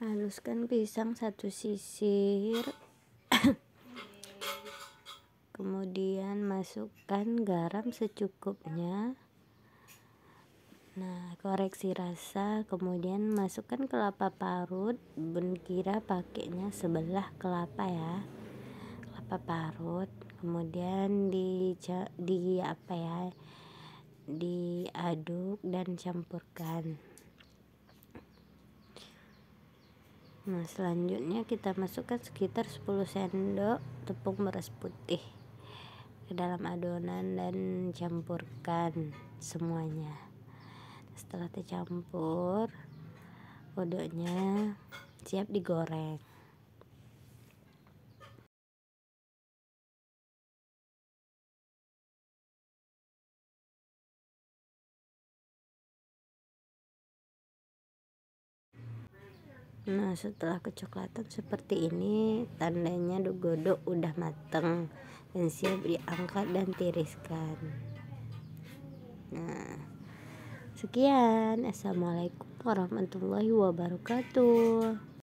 haluskan pisang satu sisir kemudian masukkan garam secukupnya nah koreksi rasa kemudian masukkan kelapa parut bun kira pakainya sebelah kelapa ya kelapa parut kemudian di di apa ya diaduk dan campurkan Nah, selanjutnya kita masukkan sekitar 10 sendok tepung beras putih ke dalam adonan dan campurkan semuanya. Setelah tercampur, kodoknya siap digoreng. nah setelah kecoklatan seperti ini tandanya godok udah mateng dan siap diangkat dan tiriskan nah sekian assalamualaikum warahmatullahi wabarakatuh